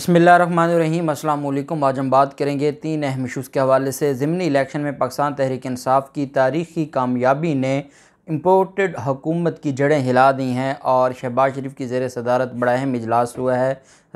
बसमिलीम अल्लाम आज हम बात करेंगे तीन अहम इशूज़ के हवाले से ज़मनी इलेक्शन में पाकिस्तान तहरीक इंसाफ की तारीखी कामयाबी ने इम्पोर्टेड हुकूमत की जड़ें हिला दी हैं और शहबाज शरीफ की जेर सदारत बड़ा अहम इजलास हुआ है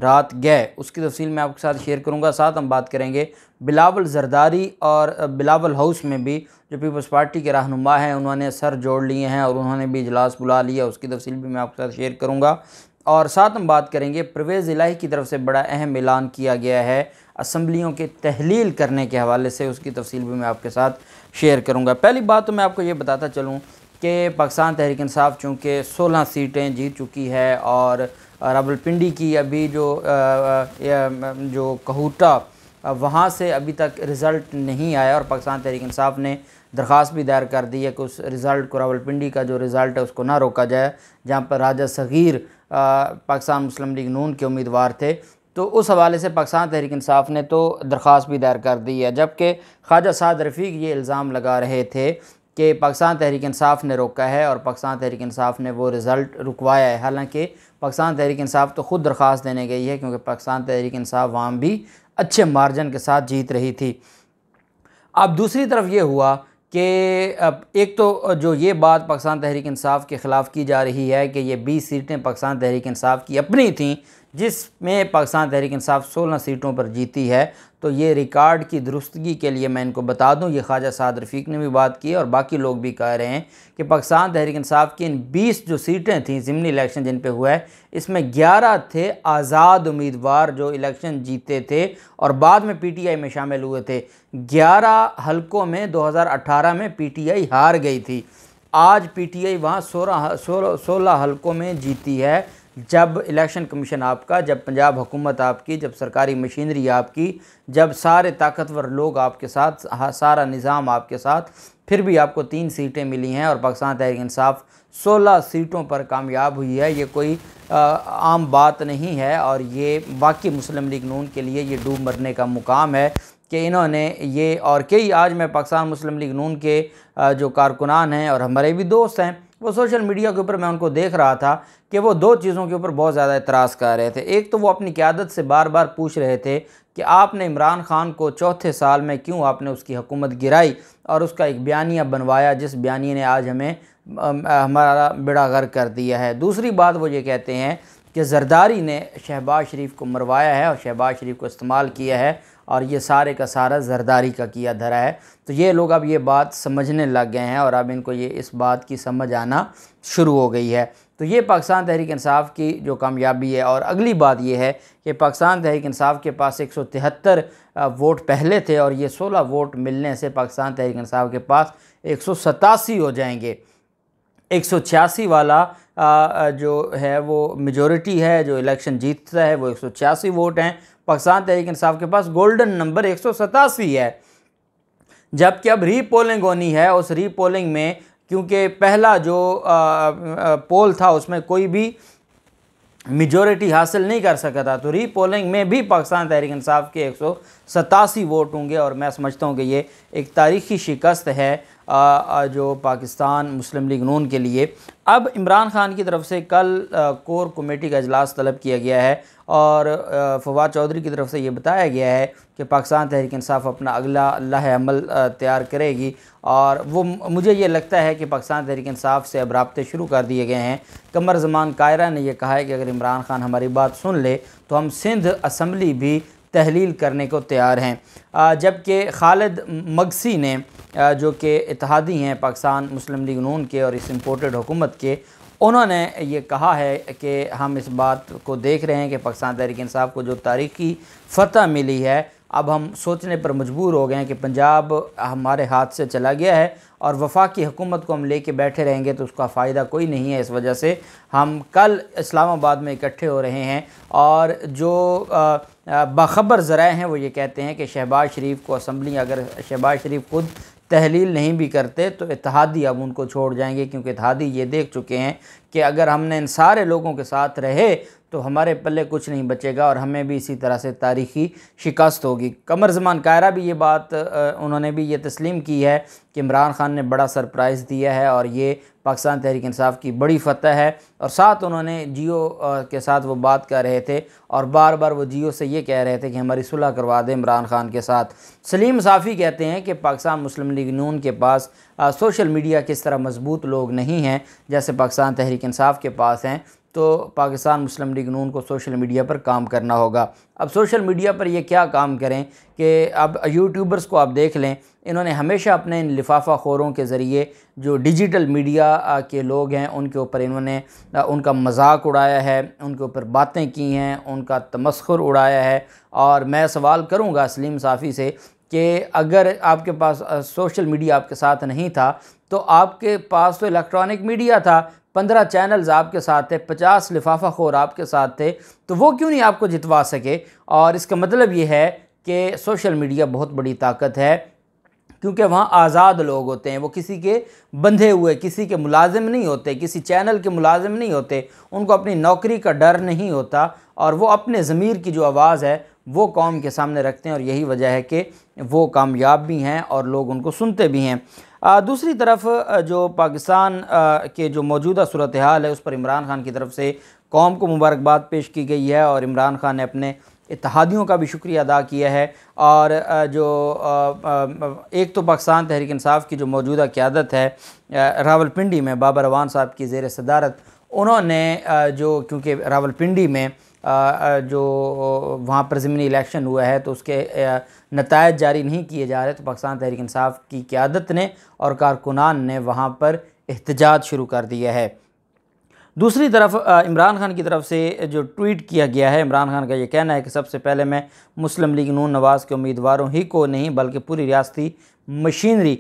रात गए उसकी तफसील मैं आपके साथ शेयर करूँगा साथ हम बात करेंगे बिलावल जरदारी और बिलावल हाउस में भी जो पीपल्स पार्टी के रहनुमा हैं उन्होंने सर जोड़ लिए हैं और उन्होंने भी इजलास बुला लिया उसकी तफसील भी मैं आपके साथ शेयर करूँगा और साथ हम बात करेंगे परवेज़ इलाही की तरफ से बड़ा अहम ऐलान किया गया है असम्बलियों के तहलील करने के हवाले से उसकी तफसील भी मैं आपके साथ शेयर करूँगा पहली बात तो मैं आपको ये बताता चलूँ कि पाकिस्तान तहरीक इंसाफ चूँकि सोलह सीटें जीत चुकी है और रावलपिंडी की अभी जो जो कहूटा वहाँ से अभी तक रिज़ल्ट नहीं आया और पाकिस्तान तहरीक इंसाफ ने दरख्वास्त भी दायर कर दी है कि उस रिज़ल्ट को रावलपिंडी का जो रिज़ल्ट है उसको ना रोका जाए जहाँ पर राजा सग़ीर पाकिस्तान मुस्लिम लीग नून के उम्मीदवार थे तो उस हवाले से पाकिस्तान तहरीक इंसाफ ने तो दरख्वास्त भी दायर कर दी है जबकि ख्वाजा साद रफ़ीक ये इल्ज़ाम लगा रहे थे कि पाकिस्तान तहरीक इंसाफ ने रोका है और पाकिस्तान तहरीक इंसाफ ने वो रिज़ल्ट रुकवाया है हालांकि पाकिस्तान तहरीक इंसाफ तो ख़ुद दरख्वास्त देने गई है क्योंकि पाकिस्तान तहरीक इंसाफ वहाँ भी अच्छे मार्जन के साथ जीत रही थी अब दूसरी तरफ ये हुआ कि एक तो जो ये बात पाकिस्तान तहरीक इंसाफ के ख़िलाफ़ की जा रही है कि ये बीस सीटें पाकिस्तान तहरीक इंसाफ की अपनी थी जिसमें पाकिस्तान तहरीक इंसाफ 16 सीटों पर जीती है तो ये रिकॉर्ड की दुरुस्तगी के लिए मैं इनको बता दूं ये ख्वाजा साद रफ़ीक ने भी बात की और बाकी लोग भी कह रहे हैं कि पाकिस्तान तहरीक इंसाफ की इन 20 जो सीटें थीं ज़मनी इलेक्शन जिन पे हुआ है इसमें 11 थे आज़ाद उम्मीदवार जो इलेक्शन जीते थे और बाद में आई में शामिल हुए थे ग्यारह हलकों में अठारह में आई हार गई थी आज आई वहाँ सोलह सोलह हलकों में जीती है जब इलेक्शन कमीशन आपका जब पंजाब हुकूमत आपकी जब सरकारी मशीनरी आपकी जब सारे ताकतवर लोग आपके साथ सारा निज़ाम आपके साथ फिर भी आपको तीन सीटें मिली हैं और पाकिस्तान तहरीक इंसाफ सोलह सीटों पर कामयाब हुई है ये कोई आ, आम बात नहीं है और ये बाकी मुस्लिम लीग नून के लिए ये डूब मरने का मुकाम है कि इन्होंने ये और कई आज मैं पाकिस्तान मुस्लिम लीग नून के जो कारकुनान हैं और हमारे भी दोस्त हैं वो सोशल मीडिया के ऊपर मैं उनको देख रहा था कि वो दो चीज़ों के ऊपर बहुत ज़्यादा इतराज़ कर रहे थे एक तो वो अपनी क्यादत से बार बार पूछ रहे थे कि आपने इमरान खान को चौथे साल में क्यों आपने उसकी हुकूमत गिराई और उसका एक बयानिया बनवाया जिस बयानी ने आज हमें हमारा बेड़ा गर्क कर दिया है दूसरी बात वो ये कहते हैं कि जरदारी ने शहबाज शरीफ को मरवाया है और शहबाज शरीफ को इस्तेमाल किया है और ये सारे का सारा जरदारी का किया धरा है तो ये लोग अब ये बात समझने लग गए हैं और अब इनको ये इस बात की समझ आना शुरू हो गई है तो ये पाकिस्तान तहरीक इंसाफ की जो कामयाबी है और अगली बात यह है कि पाकिस्तान तहरीक इंसाफ के पास एक सौ तिहत्तर वोट पहले थे और ये सोलह वोट मिलने से पाकिस्तान तहरीक इंसाफ के पास एक सौ सतासी हो जाएंगे एक सौ छियासी वाला आ, जो है वो मेजोरिटी है जो इलेक्शन जीतता है वो एक सौ छियासी वोट हैं पाकिस्तान तहरीक इंसाफ के पास गोल्डन नंबर एक है जबकि अब रीपोलिंग होनी है उस रीपोलिंग में क्योंकि पहला जो आ, आ, पोल था उसमें कोई भी मेजोरिटी हासिल नहीं कर सका था तो रीपोलिंग में भी पाकिस्तान तहरीक इंसाफ के एक वोट होंगे और मैं समझता हूँ कि ये एक तारीखी शिकस्त है जो पाकिस्तान मुस्लिम लीग नून के लिए अब इमरान खान की तरफ से कल कोर कमेटी का अजलास तलब किया गया है और फवाद चौधरी की तरफ से ये बताया गया है कि पाकिस्तान तहरीक इंसाफ अपना अगला अल्लाह अमल तैयार करेगी और वो मुझे ये लगता है कि पाकिस्तान तहरीक इंसाफ से अब रबते शुरू कर दिए गए हैं कमर जमान कायरा ने यह कहा है कि अगर इमरान खान हमारी बात सुन ले तो हम सिंध असम्बली भी तहलील करने को तैयार हैं जबकि खालिद मगसी ने जो कि इतिहादी हैं पाकिस्तान मुस्लिम लीग नून के और इस इम्पोर्टेड हुकूमत के उन्होंने ये कहा है कि हम इस बात को देख रहे हैं कि पाकिस्तान तहरीक इंसाफ को जो तारीखी फतह मिली है अब हम सोचने पर मजबूर हो गए हैं कि पंजाब हमारे हाथ से चला गया है और वफा की हुकूमत को हम ले कर बैठे रहेंगे तो उसका फ़ायदा कोई नहीं है इस वजह से हम कल इस्लामाबाद में इकट्ठे हो रहे हैं और जो बाखबर ज़रा हैं वो ये कहते हैं कि शहबाज शरीफ को असम्बली अगर शहबाज शरीफ खुद तहलील नहीं भी करते तो इतिहादी अब उनको छोड़ जाएंगे क्योंकि इतिहादी ये देख चुके हैं कि अगर हमने इन सारे लोगों के साथ रहे तो हमारे पल्ले कुछ नहीं बचेगा और हमें भी इसी तरह से तारीखी शिकस्त होगी कमर जमान कायरा भी ये बात उन्होंने भी ये तस्लीम की है कि इमरान खान ने बड़ा सरप्राइज़ दिया है और ये पाकिस्तान तहरीक इंसाफ की बड़ी फतह है और साथ उन्होंने जियो के साथ वो बात कर रहे थे और बार बार वो जियो से ये कह रहे थे कि हमारी सुलह करवा दें इमरान खान के साथ सलीम साफ़ी कहते हैं कि पाकिस्तान मुस्लिम लीग नून के पास सोशल मीडिया किस तरह मजबूत लोग नहीं हैं जैसे पाकिस्तान तहरीक इंसाफ के पास हैं तो पाकिस्तान मुस्लिम लीग नून को सोशल मीडिया पर काम करना होगा अब सोशल मीडिया पर ये क्या काम करें कि अब यूट्यूबर्स को आप देख लें इन्होंने हमेशा अपने इन लिफाफा खोरों के ज़रिए जो डिजिटल मीडिया के लोग हैं उनके ऊपर इन्होंने उनका मजाक उड़ाया है उनके ऊपर बातें की हैं उनका तमस्खुर उड़ाया है और मैं सवाल करूँगा सलीम साफ़ी से कि अगर आपके पास सोशल मीडिया आपके साथ नहीं था तो आपके पास तो इलेक्ट्रॉनिक मीडिया था पंद्रह चैनल्स आपके साथ थे पचास लिफाफा खोर आपके साथ थे तो वो क्यों नहीं आपको जितवा सके और इसका मतलब ये है कि सोशल मीडिया बहुत बड़ी ताकत है क्योंकि वहाँ आज़ाद लोग होते हैं वो किसी के बंधे हुए किसी के मुलाजिम नहीं होते किसी चैनल के मुलाजिम नहीं होते उनको अपनी नौकरी का डर नहीं होता और वो अपने ज़मीर की जो आवाज़ है वो कौम के सामने रखते हैं और यही वजह है कि वो कामयाब भी हैं और लोग उनको सुनते भी हैं दूसरी तरफ जो पाकिस्तान के जो मौजूदा सूरत हाल है उस पर इमरान खान की तरफ से कौम को मुबारकबाद पेश की गई है और इमरान खान ने अपने इतिहादियों का भी शुक्रिया अदा किया है और जो एक तो पाकिस्तान तहरीक इंसाफ की जो मौजूदा क्यादत है रावलपिंडी में बाबा रवान साहब की जेर सदारत उन्होंने जो क्योंकि रावलपिंडी में जो वहाँ पर ज़मीनी इलेक्शन हुआ है तो उसके नतज जारी नहीं किए जा रहे तो पाकिस्तान तहरीक इंसाफ की क्यादत ने और कारकुनान ने वहाँ पर एहतजाज शुरू कर दिया है दूसरी तरफ इमरान खान की तरफ से जो ट्वीट किया गया है इमरान खान का ये कहना है कि सबसे पहले मैं मुस्लिम लीग नून नवाज़ के उम्मीदवारों ही को नहीं बल्कि पूरी रियासती मशीनरी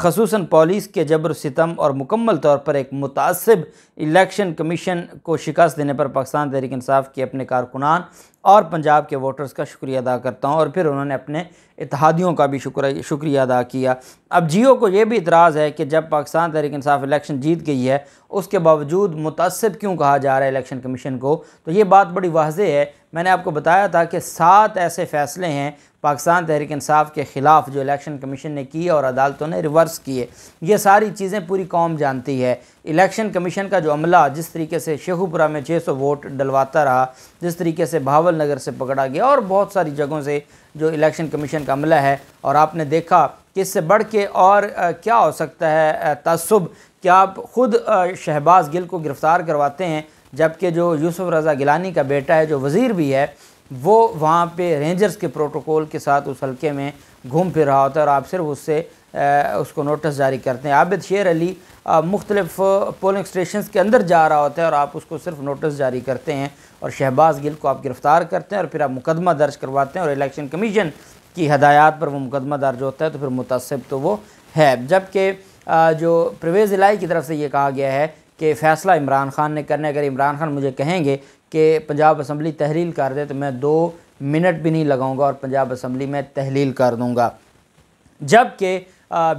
खसूस पॉलिस के जबर सितम और मुकम्मल तौर पर एक मुतासब इलेक्शन कमीशन को शिकस्त देने पर पाकिस्तान तहरीक इंसाफ के अपने कारकुनान और पंजाब के वोटर्स का शुक्रिया अदा करता हूँ और फिर उन्होंने अपने इतिहादियों का भी शुक्र शुक्रिया अदा किया अब जियो को यह भी इतराज़ है कि जब पाकिस्तान तहरीक इंसाफ इलेक्शन जीत गई है उसके बावजूद मुतासब क्यों कहा जा रहा है इलेक्शन कमीशन को तो ये बात बड़ी वाजह है मैंने आपको बताया था कि सात ऐसे फ़ैसले हैं पाकिस्तान तहरीक इंसाफ के ख़िलाफ़ जो इलेक्शन कमीशन ने की और अदालतों ने रिवर्स किए ये सारी चीज़ें पूरी कौम जानती है इलेक्शन कमीशन का जो अमला जिस तरीके से शेखुपुरा में 600 वोट डलवाता रहा जिस तरीके से भावल नगर से पकड़ा गया और बहुत सारी जगहों से जो इलेक्शन कमीशन का अमला है और आपने देखा कि इससे बढ़ के और क्या हो सकता है तसब कि आप ख़ुद शहबाज गिल को गिरफ़्तार करवाते हैं जबकि जो यूसुफ रज़ा गिलानी का बेटा है जो वज़ीर भी है वो वहाँ पे रेंजर्स के प्रोटोकॉल के साथ उस हल्के में घूम फिर रहा होता है और आप सिर्फ उससे उसको नोटिस जारी करते हैं आबिद शेर अली मुख्तलिफ पोलिंग स्टेशन के अंदर जा रहा होता है और आप उसको सिर्फ नोटिस जारी करते हैं और शहबाज गिल को आप गिरफ़्तार करते हैं और फिर आप मुकदमा दर्ज करवाते हैं और इलेक्शन कमीशन की हदायत पर वो मुकदमा दर्ज होता है तो फिर मुतसब तो वो है जबकि जो प्रवेज़ इलाई की तरफ से ये कहा गया है कि फ़ैसला इमरान खान ने करना अगर इमरान खान मुझे कहेंगे कि पंजाब असम्बली तहरील कर दे तो मैं दो मिनट भी नहीं लगाऊंगा और पंजाब असम्बली में तहलील कर दूंगा जबकि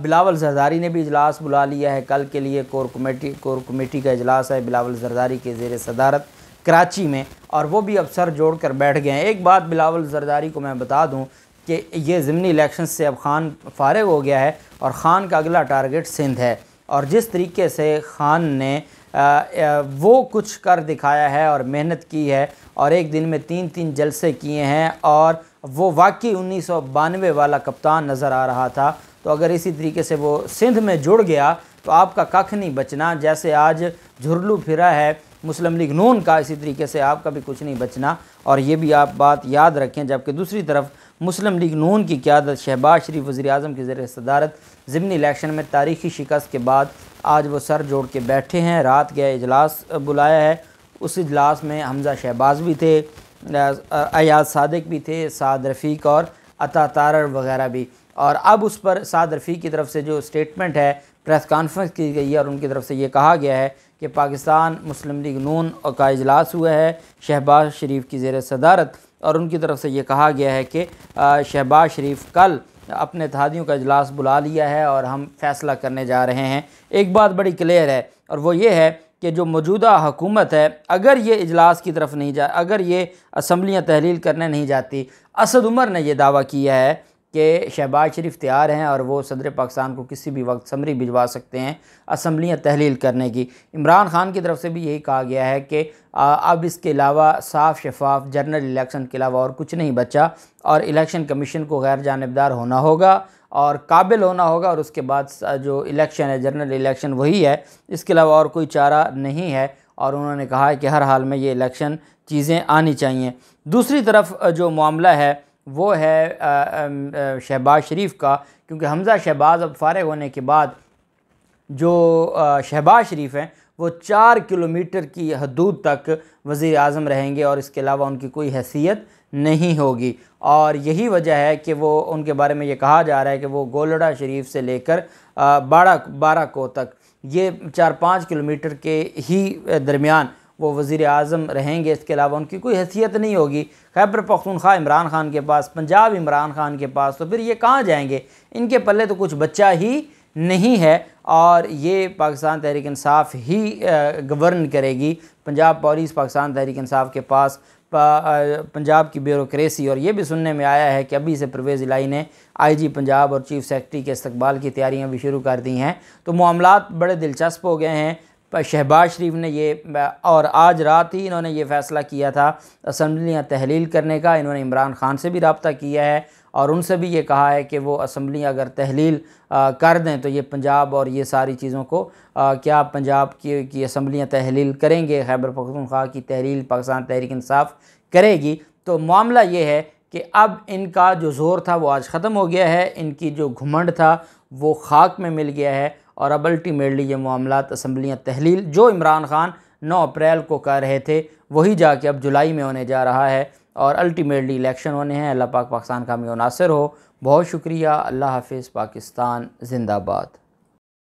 बिलावल जरदारी ने भी इजलास बुला लिया है कल के लिए कोर कमेटी कोर कमेटी का इजलास है बिलावल जरदारी के जेर सदारत कराची में और वो भी अफसर जोड़ कर बैठ गए हैं एक बात बिलावल जरदारी को मैं बता दूँ कि ये ज़मनी इलेक्शन से अब खान फारग हो गया है और ख़ान का अगला टारगेट सिंध है और जिस तरीके से खान ने वो कुछ कर दिखाया है और मेहनत की है और एक दिन में तीन तीन जलसे किए हैं और वो वाकई उन्नीस वाला कप्तान नज़र आ रहा था तो अगर इसी तरीके से वो सिंध में जुड़ गया तो आपका कख नहीं बचना जैसे आज झुरलू फिरा है मुस्लिम लीग नून का इसी तरीके से आपका भी कुछ नहीं बचना और ये भी आप बात याद रखें जबकि दूसरी तरफ मुस्लिम लीग नून की क्यादत शहबाज शरीफ वज़ी अजम की ज़र सदारत ज़मनी इलेक्शन में तारीखी शिकस्त के बाद आज वो सर जोड़ के बैठे हैं रात गया इजलास बुलाया है उस इजलास में हमज़ा शहबाज भी थे अयाज सादिक भी थे साद रफ़ीक और अता तारर वगैरह भी और अब उस पर साद रफ़ी की तरफ से जो स्टेटमेंट है प्रेस कॉन्फ्रेंस की गई है और उनकी तरफ से ये कहा गया है कि पाकिस्तान मुस्लिम लीग नून का अजलास हुआ है शहबाज शरीफ की जेर सदारत और उनकी तरफ से ये कहा गया है कि शहबाज शरीफ कल अपने तहादियों का इजलास बुला लिया है और हम फैसला करने जा रहे हैं एक बात बड़ी क्लियर है और वो ये है कि जो मौजूदा हुकूमत है अगर ये इजलास की तरफ नहीं जा अगर ये असम्बलियाँ तहलील करने नहीं जाती असद उमर ने यह दावा किया है कि शहबाज शरीफ तैयार हैं और वो सदर पाकिस्तान को किसी भी वक्त समरी भिजवा सकते हैं असम्बलियाँ तहलील करने की इमरान खान की तरफ से भी यही कहा गया है कि अब इसके अलावा साफ शफाफ जनरल इलेक्शन के अलावा और कुछ नहीं बचा और इलेक्शन कमीशन को गैर जानबदार होना होगा और काबिल होना होगा और उसके बाद जो इलेक्शन है जनरल इलेक्शन वही है इसके अलावा और कोई चारा नहीं है और उन्होंने कहा है कि हर हाल में ये इलेक्शन चीज़ें आनी चाहिए दूसरी तरफ जो मामला है वो है शहबाज शरीफ का क्योंकि हमज़ा शहबाज अब फारग होने के बाद जो शहबाज शरीफ हैं वो चार किलोमीटर की हदूद तक वज़ी अजम रहेंगे और इसके अलावा उनकी कोई हैसियत नहीं होगी और यही वजह है कि वो उनके बारे में ये कहा जा रहा है कि वो गोलड़ा शरीफ से लेकर बारा बारा को तक ये चार पाँच किलोमीटर के ही दरमियान वो वज़ी अजम रहेंगे इसके अलावा उनकी कोई हैसियत नहीं होगी खैबर पख्तूनख्वा इमरान खान के पास पंजाब इमरान खान के पास तो फिर ये कहाँ जाएँगे इनके पल्ले तो कुछ बच्चा ही नहीं है और ये पाकिस्तान तहरीक इसाफ ही गवर्न करेगी पंजाब पॉलिस पाकिस्तान तहरीक इसाफ के पास पंजाब की ब्यूरोसी और ये भी सुनने में आया है कि अभी से प्रवेज़ इलाई ने आईजी पंजाब और चीफ सेक्रेटरी के इस्तबाल की तैयारियां भी शुरू कर दी हैं तो मामला बड़े दिलचस्प हो गए हैं शहबाज शरीफ ने ये और आज रात ही इन्होंने ये फ़ैसला किया था असम्बलियाँ तहलील करने का इन्होंने इमरान खान से भी रबता किया है और उनसे भी ये कहा है कि वो असम्बलियाँ अगर तहलील आ, कर दें तो ये पंजाब और ये सारी चीज़ों को आ, क्या पंजाब की, की असम्बलियाँ तहलील करेंगे खैबर पख्तनख्वा की तहलील पाकिस्तान तहरीक इंसाफ करेगी तो मामला ये है कि अब इनका जो ज़ोर था वो आज ख़त्म हो गया है इनकी जो घुमंड था वो खाक में मिल गया है और अब अल्टीमेटली ये मामला असम्बलियाँ तहलील जो इमरान खान नौ अप्रैल को कर रहे थे वही जाके अब जुलाई में होने जा रहा है और अल्टीमेटली इलेक्शन होने हैं अल्लाह पाक पाकिस्तान का मियाँ नासिर हो बहुत शुक्रिया अल्लाह हाफिज़ पाकिस्तान जिंदाबाद